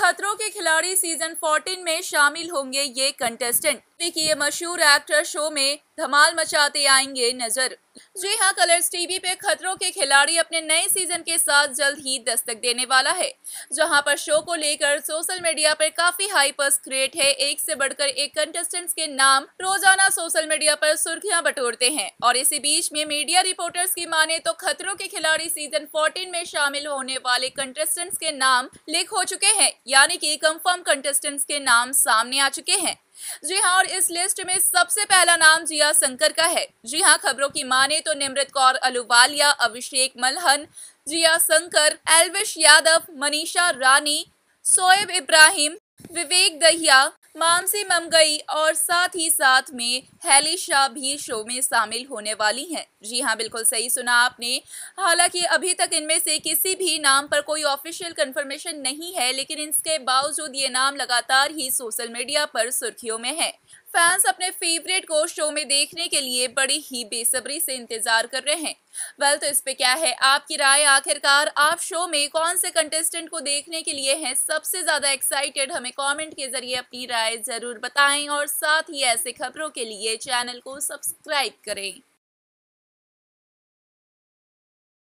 खतरों के खिलाड़ी सीजन 14 में शामिल होंगे ये कंटेस्टेंट देखिए ये मशहूर एक्टर शो में धमाल मचाते आएंगे नजर जी हाँ कलर्स टीवी पे खतरों के खिलाड़ी अपने नए सीजन के साथ जल्द ही दस्तक देने वाला है जहां पर शो को लेकर सोशल मीडिया पर काफी हाइपर्स क्रिएट है एक से बढ़कर एक कंटेस्टेंट्स के नाम रोजाना सोशल मीडिया पर सुर्खियां बटोरते हैं और इसी बीच में मीडिया रिपोर्टर्स की माने तो खतरों के खिलाड़ी सीजन फोर्टीन में शामिल होने वाले कंटेस्टेंट्स के नाम लीक हो चुके हैं यानी की कंफर्म कंटेस्टेंट्स के नाम सामने आ चुके हैं जी हाँ और इस लिस्ट में सबसे पहला नाम जिया शंकर का है जी हाँ खबरों की माने तो निमृत कौर अलुवालिया अभिषेक मलहन जिया शंकर एलविश यादव मनीषा रानी सोएब इब्राहिम विवेक दहिया माम से मम गई और साथ ही साथ में हैली शाह भी शो में शामिल होने वाली हैं जी हाँ बिल्कुल सही सुना आपने हालांकि अभी तक इनमें से किसी भी नाम पर कोई ऑफिशियल कंफर्मेशन नहीं है लेकिन इसके बावजूद ये नाम लगातार ही सोशल मीडिया पर सुर्खियों में है फैंस अपने फेवरेट को शो में देखने के लिए बड़ी ही बेसब्री से इंतजार कर रहे हैं वेल तो इस पे क्या है आपकी राय आखिरकार आप शो में कौन से कंटेस्टेंट को देखने के लिए हैं सबसे ज्यादा एक्साइटेड हमें कमेंट के जरिए अपनी राय जरूर बताएं और साथ ही ऐसे खबरों के लिए चैनल को सब्सक्राइब करें